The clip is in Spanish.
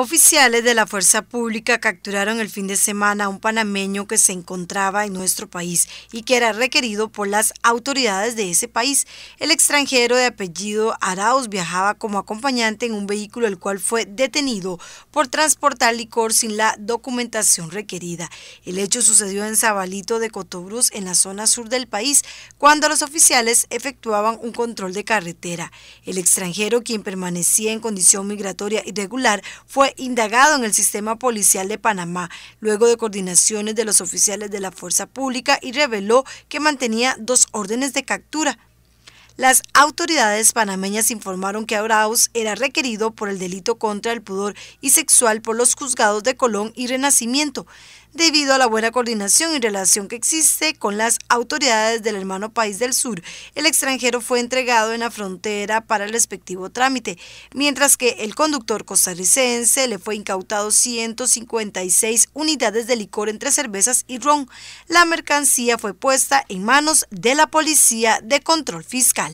Oficiales de la Fuerza Pública capturaron el fin de semana a un panameño que se encontraba en nuestro país y que era requerido por las autoridades de ese país. El extranjero de apellido Arauz viajaba como acompañante en un vehículo el cual fue detenido por transportar licor sin la documentación requerida. El hecho sucedió en Zabalito de Cotobruz, en la zona sur del país, cuando los oficiales efectuaban un control de carretera. El extranjero, quien permanecía en condición migratoria irregular, fue indagado en el sistema policial de Panamá, luego de coordinaciones de los oficiales de la fuerza pública y reveló que mantenía dos órdenes de captura. Las autoridades panameñas informaron que Arauz era requerido por el delito contra el pudor y sexual por los juzgados de Colón y Renacimiento debido a la buena coordinación y relación que existe con las autoridades del hermano país del sur. El extranjero fue entregado en la frontera para el respectivo trámite, mientras que el conductor costarricense le fue incautado 156 unidades de licor entre cervezas y ron. La mercancía fue puesta en manos de la Policía de Control Fiscal.